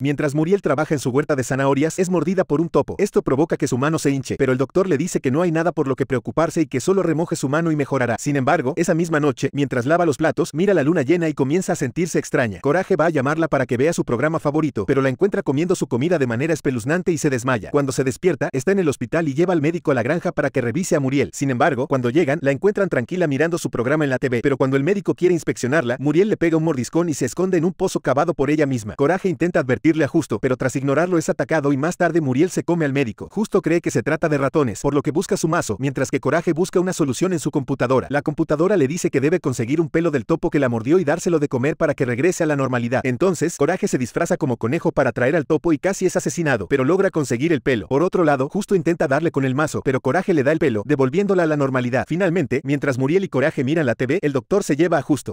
Mientras Muriel trabaja en su huerta de zanahorias, es mordida por un topo. Esto provoca que su mano se hinche, pero el doctor le dice que no hay nada por lo que preocuparse y que solo remoje su mano y mejorará. Sin embargo, esa misma noche, mientras lava los platos, mira la luna llena y comienza a sentirse extraña. Coraje va a llamarla para que vea su programa favorito, pero la encuentra comiendo su comida de manera espeluznante y se desmaya. Cuando se despierta, está en el hospital y lleva al médico a la granja para que revise a Muriel. Sin embargo, cuando llegan, la encuentran tranquila mirando su programa en la TV, pero cuando el médico quiere inspeccionarla, Muriel le pega un mordiscón y se esconde en un pozo cavado por ella misma. Coraje intenta advertir irle a Justo, pero tras ignorarlo es atacado y más tarde Muriel se come al médico. Justo cree que se trata de ratones, por lo que busca su mazo, mientras que Coraje busca una solución en su computadora. La computadora le dice que debe conseguir un pelo del topo que la mordió y dárselo de comer para que regrese a la normalidad. Entonces, Coraje se disfraza como conejo para traer al topo y casi es asesinado, pero logra conseguir el pelo. Por otro lado, Justo intenta darle con el mazo, pero Coraje le da el pelo, devolviéndola a la normalidad. Finalmente, mientras Muriel y Coraje miran la TV, el doctor se lleva a Justo.